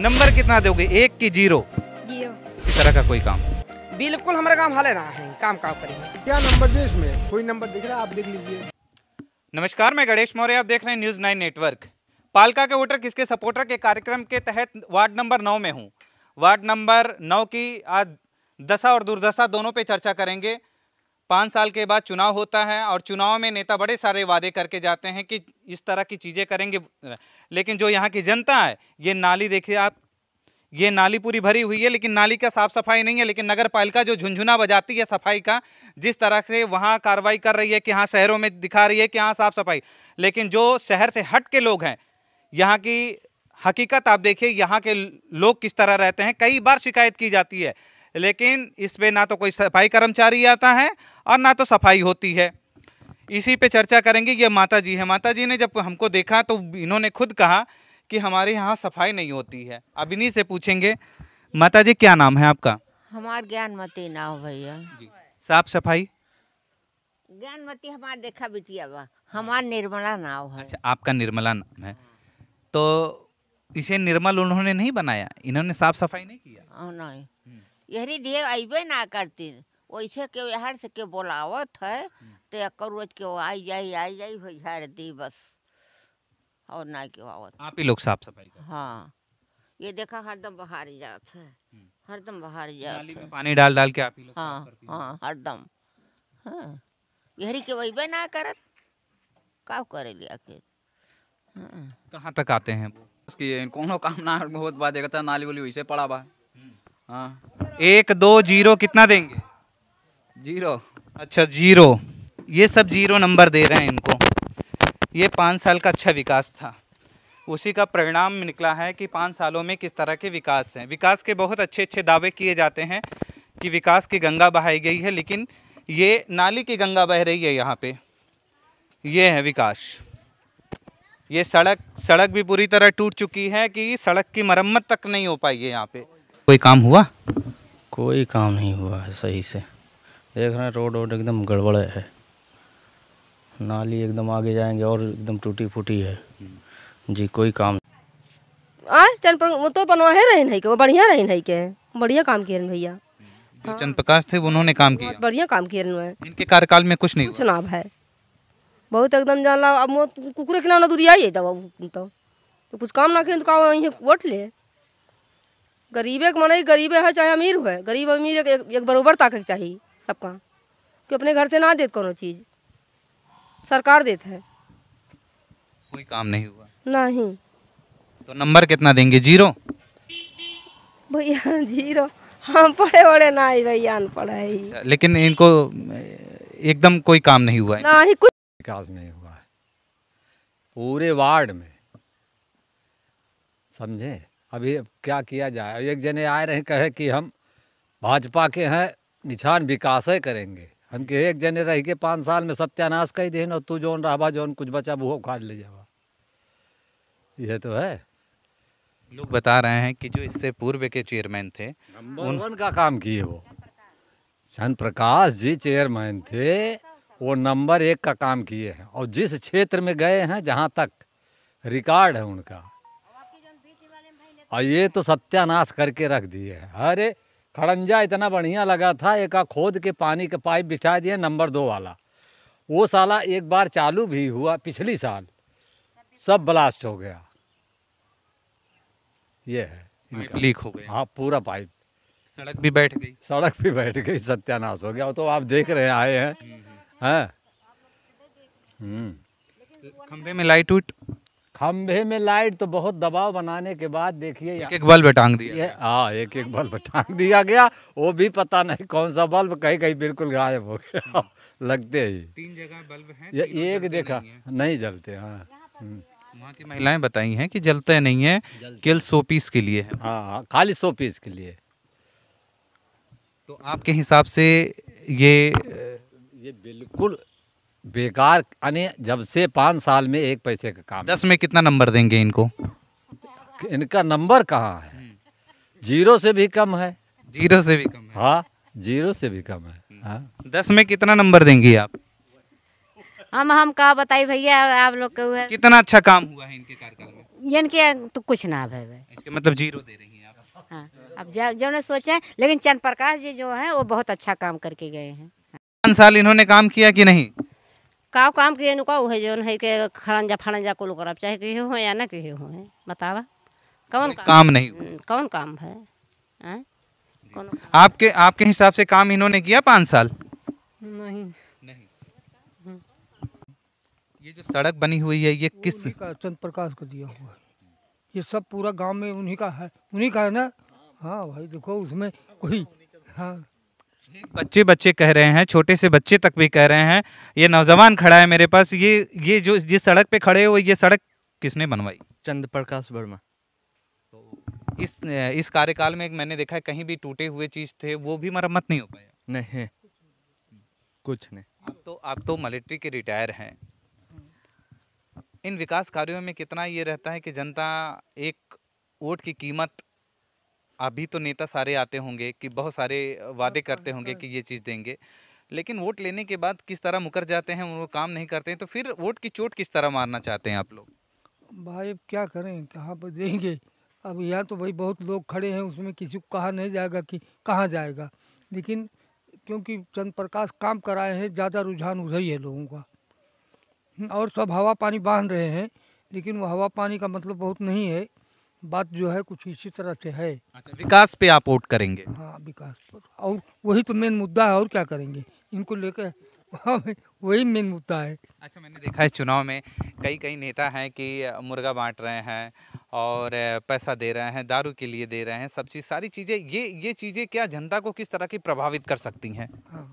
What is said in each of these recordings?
Number कितना दोगे एक की जीरो जीरो इस तरह का कोई काम बिल्कुल हमारे काम हाले रहा है काम काम करेंगे क्या नंबर देश में कोई नंबर दिख रहा है आप देख लीजिए नमस्कार मैं गणेश मौर्य आप देख रहे हैं न्यूज नाइन नेटवर्क पालका के वोटर किसके सपोर्टर के कार्यक्रम के तहत वार्ड नंबर नौ में हूँ वार्ड नंबर नौ की आज दशा और दुर्दशा दोनों पे चर्चा करेंगे पाँच साल के बाद चुनाव होता है और चुनाव में नेता बड़े सारे वादे करके जाते हैं कि इस तरह की चीज़ें करेंगे लेकिन जो यहाँ की जनता है ये नाली देखिए आप ये नाली पूरी भरी हुई है लेकिन नाली का साफ सफाई नहीं है लेकिन नगर पालिका जो झुंझुना बजाती है सफाई का जिस तरह से वहाँ कार्रवाई कर रही है कि हाँ शहरों में दिखा रही है कि हाँ साफ सफाई लेकिन जो शहर से हट के लोग हैं यहाँ की हकीकत आप देखिए यहाँ के लोग किस तरह रहते हैं कई बार शिकायत की जाती है लेकिन इस पर ना तो कोई सफाई कर्मचारी आता है और ना तो सफाई होती है इसी पे चर्चा करेंगे ये माता जी है माता जी ने जब हमको देखा तो इन्होंने खुद कहा कि हमारे यहाँ सफाई नहीं होती है अब इन्हीं से पूछेंगे माता जी क्या नाम है आपका हमार ज्ञानमती नाम भैया साफ सफाई ज्ञानमती हमारे देखा बिटिया बा हमार निर्मला नाव है अच्छा आपका निर्मला नाम है तो इसे निर्मल उन्होंने नहीं बनाया इन्होंने साफ सफाई नहीं किया नहीं हम्म। यही देव अबे ना करती वैसे के हर से के बोलावत है हम्म। तो करोज के आई जाए आई जाए भैया दी बस और ना के आवत आप ही लोग साफ सफाई हाँ ये देखा हरदम बाहर जात है हम्म। हरदम बाहर जात जाते पानी डाल डाल के आप ही लोग हाँ हाँ हरदम हाँ यही के वही ना करत का कर लिया के हाँ। कहाँ तक आते हैं उसकी कोनो काम ना बहुत बात देखता नाली वाली वैसे पड़ा बा हाँ एक दो जीरो कितना देंगे जीरो अच्छा जीरो ये सब जीरो नंबर दे रहे हैं इनको ये पाँच साल का अच्छा विकास था उसी का परिणाम निकला है कि पाँच सालों में किस तरह के विकास हैं विकास के बहुत अच्छे अच्छे दावे किए जाते हैं कि विकास की गंगा बहाई गई है लेकिन ये नाली की गंगा बह रही है यहाँ पे ये है विकास ये सड़क सड़क भी पूरी तरह टूट चुकी है कि सड़क की मरम्मत तक नहीं हो पाई है यहाँ पर कोई काम हुआ कोई काम नहीं हुआ है सही से देख रहे हैं रोड वोड एकदम गड़बड़ है नाली एकदम आगे जाएंगे और एकदम टूटी फूटी है जी कोई काम आ चल वो तो बनवाहे रहे नहीं के वो बढ़िया रहे नहीं के बढ़िया काम किए भैया जो हाँ। चंद प्रकाश थे उन्होंने काम किया बढ़िया काम किए है इनके कार्यकाल में कुछ नहीं कुछ ना है बहुत एकदम जान ला अब कुकुरे के नाम दूरी आई है तो।, तो कुछ काम ना करें तो वोट ले गरीबे के मन गरीबे है चाहे अमीर हो गरीब अमीर एक, एक बरोबर ताकत चाहिए सबका कि अपने घर से ना देते को चीज़ सरकार देते है कोई काम नहीं हुआ नहीं तो नंबर कितना देंगे जीरो भैया जीरो हम पढ़े वड़े ना ही भैया अनपढ़ है अच्छा, लेकिन इनको एकदम कोई काम नहीं हुआ है ना ही कुछ विकास नहीं हुआ है पूरे वार्ड में समझे अभी अब क्या किया जाए एक जने आए रहे कहे कि हम भाजपा के हैं निशान विकास है करेंगे हम के एक जने रह के पाँच साल में सत्यानाश कही दे और तू जोन रहा जोन कुछ बचा वो उखाड़ ले जावा यह तो है लोग बता रहे हैं कि जो इससे पूर्व के चेयरमैन थे उन... का काम किए वो चंद प्रकाश जी चेयरमैन थे वो नंबर एक का काम किए हैं और जिस क्षेत्र में गए हैं जहाँ तक रिकॉर्ड है उनका और ये तो सत्यानाश करके रख दिए अरे खड़ंजा इतना बढ़िया लगा था एक खोद के पानी के पाइप बिछा दिए नंबर दो वाला वो साला एक बार चालू भी हुआ पिछली साल सब ब्लास्ट हो गया ये है लीक हो गया हाँ पूरा पाइप सड़क भी बैठ गई सड़क भी बैठ गई सत्यानाश हो गया तो आप देख रहे आए हैं हम्म। हैं हम्म। खंबे में लाइट उठ खम्भे में लाइट तो बहुत दबाव बनाने के बाद देखिए एक एक बल्ब टांग दिया हाँ एक एक बल्ब टांग दिया गया वो भी पता नहीं कौन सा बल्ब कहीं कहीं बिल्कुल गायब हो गया हम्म। लगते ही तीन जगह बल्ब हैं एक देखा नहीं, नहीं जलते हाँ हम्म। वहाँ की महिलाएं बताई हैं कि जलते है नहीं है केवल सो पीस के लिए हाँ, हाँ खाली सो पीस के लिए तो आपके हिसाब से ये ये बिल्कुल बेकार यानी जब से पाँच साल में एक पैसे का काम दस में कितना नंबर देंगे इनको इनका नंबर कहाँ है हम्म। जीरो से भी कम है जीरो से भी कम है हाँ जीरो से भी कम है हम्म। हाँ दस में कितना नंबर देंगी आप हम हम कहा बताई भैया आप लोग के कितना अच्छा काम हुआ है इनके कार्यकाल में इनके तो कुछ ना है इसके मतलब जीरो दे रही हैं आप हाँ अब जब ने सोचे लेकिन चंद प्रकाश जी जो हैं वो बहुत अच्छा काम करके गए हैं पाँच साल इन्होंने काम किया कि नहीं का काम किए नु का है जौन है के खरंजा फरंजा कुल कर चाहे कहे हो या ना कहे हो बतावा कौन काम, काम नहीं हम्म, कौन काम है कौन आपके आपके हिसाब से काम इन्होंने किया पाँच साल नहीं नहीं हम्म। ये जो सड़क बनी हुई है ये किस चंद प्रकाश को दिया हुआ है ये सब पूरा गांव में उन्हीं का है उन्हीं का है ना हाँ भाई देखो उसमें कोई हाँ बच्चे बच्चे कह रहे हैं छोटे से बच्चे तक भी कह रहे हैं ये नौजवान खड़ा है मेरे पास ये ये जो जिस सड़क पे खड़े हो ये सड़क किसने बनवाई चंद प्रकाश वर्मा तो इस इस कार्यकाल में मैंने देखा है कहीं भी टूटे हुए चीज़ थे वो भी मरम्मत नहीं हो पाया नहीं कुछ नहीं आप तो आप तो मिलिट्री के रिटायर हैं इन विकास कार्यों में कितना ये रहता है कि जनता एक वोट की कीमत अभी तो नेता सारे आते होंगे कि बहुत सारे हाँ वादे करते होंगे हाँ। कि ये चीज़ देंगे लेकिन वोट लेने के बाद किस तरह मुकर जाते हैं वो काम नहीं करते हैं तो फिर वोट की चोट किस तरह मारना चाहते हैं आप लोग भाई अब क्या करें कहाँ पर देंगे अब यहाँ तो भाई बहुत लोग खड़े हैं उसमें किसी को कहा नहीं जाएगा कि कहाँ जाएगा लेकिन क्योंकि चंद प्रकाश काम कराए हैं ज़्यादा रुझान उधर ही है लोगों का और सब हवा पानी बांध रहे हैं लेकिन वो हवा पानी का मतलब बहुत नहीं है बात जो है कुछ इसी तरह से है अच्छा, विकास पे आप वोट करेंगे हाँ विकास पर और वही तो मेन मुद्दा है और क्या करेंगे इनको लेकर हाँ, वही मेन मुद्दा है अच्छा मैंने देखा है चुनाव में कई कई नेता हैं कि मुर्गा बांट रहे हैं और पैसा दे रहे हैं दारू के लिए दे रहे हैं सब चीज़ सारी चीज़ें ये ये चीज़ें क्या जनता को किस तरह की प्रभावित कर सकती हैं हाँ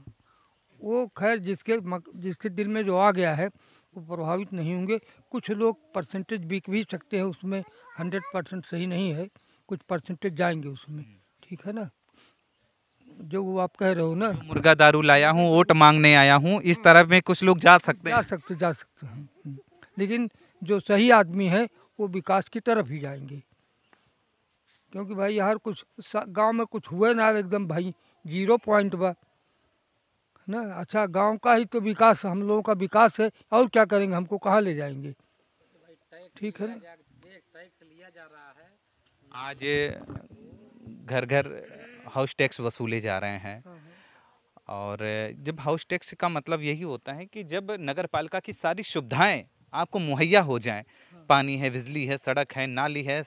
वो खैर जिसके जिसके दिल में जो आ गया है वो प्रभावित नहीं होंगे कुछ लोग परसेंटेज बिक भी सकते हैं उसमें हंड्रेड परसेंट सही नहीं है कुछ परसेंटेज जाएंगे उसमें हम्म। ठीक है ना जो वो आप कह रहे हो ना मुर्गा दारू लाया हूँ वोट मांगने आया हूँ इस हाँ। तरह में कुछ लोग जा सकते हैं जा सकते जा सकते हैं हम्म। लेकिन जो सही आदमी है वो विकास की तरफ ही जाएंगे क्योंकि भाई यार कुछ गांव में कुछ हुए ना एकदम भाई जीरो पॉइंट बा ना अच्छा गांव का ही तो विकास हम लोगों का विकास है और क्या करेंगे हमको कहाँ ले जाएंगे ठीक है आज घर घर हाउस टैक्स वसूले जा रहे हैं हाँ, हाँ। और जब हाउस टैक्स का मतलब यही होता है कि जब नगर पालिका की सारी सुविधाएं आपको मुहैया हो जाए हाँ। पानी है बिजली है सड़क है नाली है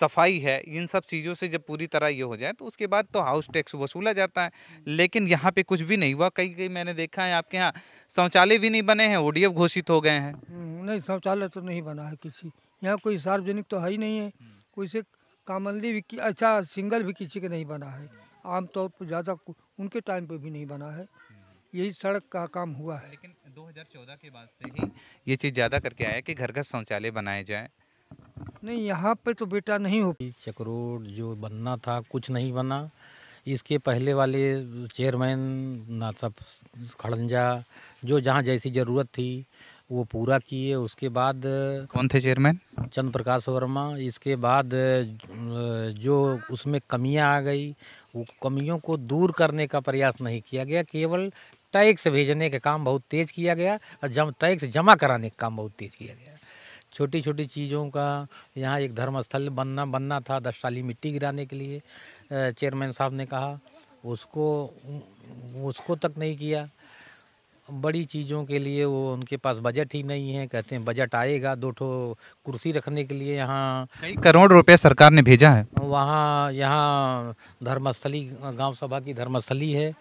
सफाई है इन सब चीज़ों से जब पूरी तरह ये हो जाए तो उसके बाद तो हाउस टैक्स वसूला जाता है हाँ। लेकिन यहाँ पे कुछ भी नहीं हुआ कई कई मैंने देखा है आपके यहाँ शौचालय भी नहीं बने हैं ओडीएफ घोषित हो गए हैं हम्म, नहीं शौचालय तो नहीं बना है किसी यहाँ कोई सार्वजनिक तो है ही नहीं है हम्म। कोई से कामंदी भी अच्छा सिंगल भी किसी का नहीं बना है आमतौर पर ज़्यादा उनके टाइम पर भी नहीं बना है हम्म। यही सड़क का काम हुआ है लेकिन 2014 के बाद से ही ये चीज़ ज़्यादा करके आया कि घर घर शौचालय बनाए जाए नहीं यहाँ पे तो बेटा नहीं हो चक्रोड जो बनना था कुछ नहीं बना इसके पहले वाले चेयरमैन नासब खड़ंजा जो जहाँ जैसी ज़रूरत थी वो पूरा किए उसके बाद कौन थे चेयरमैन चंद्र प्रकाश वर्मा इसके बाद जो उसमें कमियां आ गई वो कमियों को दूर करने का प्रयास नहीं किया गया केवल टैक्स भेजने का काम बहुत तेज़ किया गया और जम टैक्स जमा कराने का काम बहुत तेज़ किया गया छोटी छोटी चीज़ों का यहाँ एक धर्मस्थल बनना बनना था दस साली मिट्टी गिराने के लिए चेयरमैन साहब ने कहा उसको उसको तक नहीं किया बड़ी चीज़ों के लिए वो उनके पास बजट ही नहीं है कहते हैं बजट आएगा दो ठो कुर्सी रखने के लिए यहाँ कई करोड़ रुपए सरकार ने भेजा है वहाँ यहाँ धर्मस्थली गांव सभा की धर्मस्थली है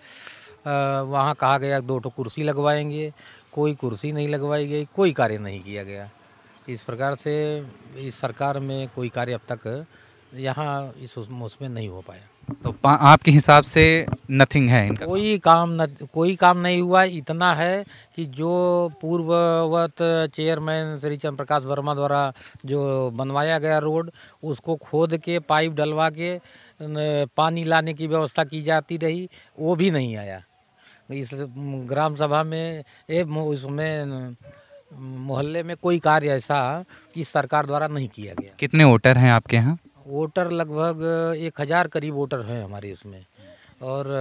वहाँ कहा गया दो टो कुर्सी लगवाएंगे कोई कुर्सी नहीं लगवाई गई कोई कार्य नहीं किया गया इस प्रकार से इस सरकार में कोई कार्य अब तक यहाँ इस उसमें नहीं हो पाया तो आपके हिसाब से नथिंग है इनका कोई काम न कोई काम नहीं हुआ इतना है कि जो पूर्ववत चेयरमैन श्री चंद्र प्रकाश वर्मा द्वारा जो बनवाया गया रोड उसको खोद के पाइप डलवा के पानी लाने की व्यवस्था की जाती रही वो भी नहीं आया इस ग्राम सभा में ए, उसमें मोहल्ले में कोई कार्य ऐसा कि सरकार द्वारा नहीं किया गया कितने वोटर हैं आपके यहाँ वोटर लगभग एक हज़ार करीब वोटर हैं हमारे उसमें और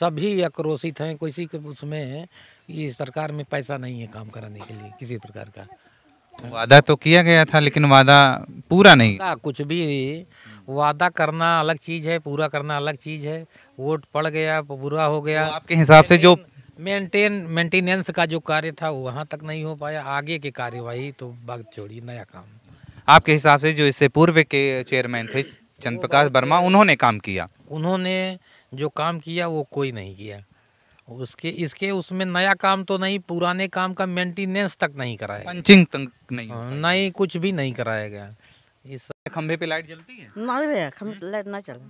सभी आक्रोशित हैं किसी के उसमें कि सरकार में पैसा नहीं है काम कराने के लिए किसी प्रकार का वादा तो किया गया था लेकिन वादा पूरा नहीं हाँ, कुछ भी वादा करना अलग चीज़ है पूरा करना अलग चीज़ है वोट पड़ गया बुरा हो गया तो आपके हिसाब से जो मेंटेन मेंटेनेंस का जो कार्य था वो वहाँ तक नहीं हो पाया आगे की कार्यवाही तो बाग छोड़ी नया काम आपके हिसाब से जो इससे पूर्व के चेयरमैन थे चंद्र प्रकाश वर्मा उन्होंने काम किया उन्होंने जो काम किया वो कोई नहीं किया उसके इसके उसमें नया काम तो नहीं पुराने काम का मेंटेनेंस तक नहीं कराया पंचिंग तक नहीं हाँ, नहीं कुछ भी नहीं कराया गया इस खंभे पे लाइट जलती है नहीं भैया खंभे लाइट ना चल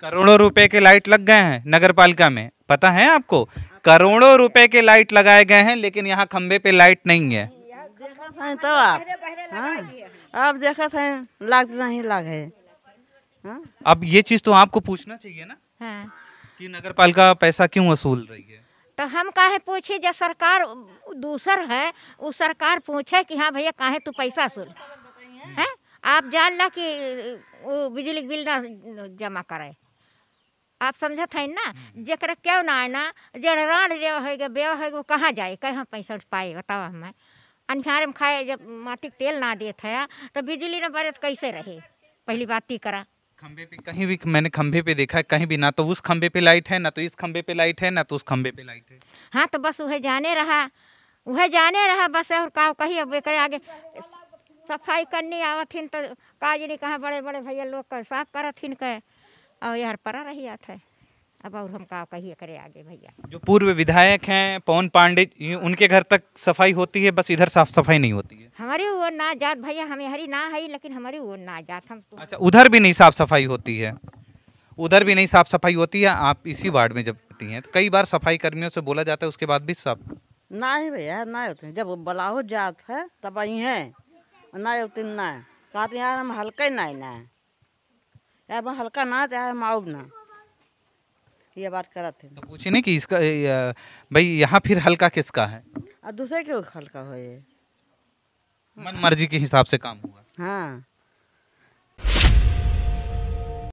करोड़ों रुपए के लाइट लग गए हैं नगर पालिका में पता है आपको करोड़ों रुपए के लाइट लगाए गए हैं लेकिन यहाँ खंभे पे लाइट नहीं है तो आप हाँ, आप देखा था लाग नहीं लागे हाँ? अब ये चीज तो आपको पूछना चाहिए ना हाँ। कि नगर पालिका पैसा क्यों वसूल रही है तो हम काहे पूछे जब सरकार दूसर है वो सरकार पूछे कि हाँ भैया काहे तू पैसा सुन हम्म। है आप जान ला कि वो बिजली बिल ना जमा करे आप समझत है ना हम्म। जरा क्यों ना आना जड़ जो है होगा बेव है वो कहाँ जाए कहाँ पैसा पाए बताओ हमें अन्हार में खाए जब माटी तेल ना देते है तो बिजली ना बरत कैसे रहे पहली बात ती करा खंबे पे कहीं भी मैंने खंबे पे देखा है कहीं भी ना तो उस खंबे पे लाइट है ना तो इस खंबे पे लाइट है ना तो उस खंबे पे लाइट है हाँ तो बस वह जाने रहा वह जाने रहा बस और का कहीं अब एक आगे सफाई करनी आवत तो काज नहीं कहा बड़े बड़े भैया लोग कर साफ करा थी और यार पड़ा रही है अब और हम का कहिए करे आगे भैया जो पूर्व विधायक हैं पवन पांडे उनके घर तक सफाई होती है बस इधर साफ सफाई नहीं होती है हमारे वो ना जात भैया हमें हरी ना है लेकिन हमारे वो ना जात हम तो- अच्छा उधर भी नहीं साफ सफाई होती है उधर भी नहीं साफ सफाई होती है आप इसी वार्ड में जब होती हैं तो कई बार सफाई कर्मियों से बोला जाता है उसके बाद भी साफ ना ही भैया ना होते जब बलाहो जात है तब आई है ना होती ना कहते यार हम हल्का ना तो ना यार हल्का ना यार माओ ना ये बात करत थे तो पूछे नहीं कि इसका भाई यहाँ फिर हल्का किसका है और दूसरे के हल्का हो ये मन मर्जी के हिसाब से काम हुआ हाँ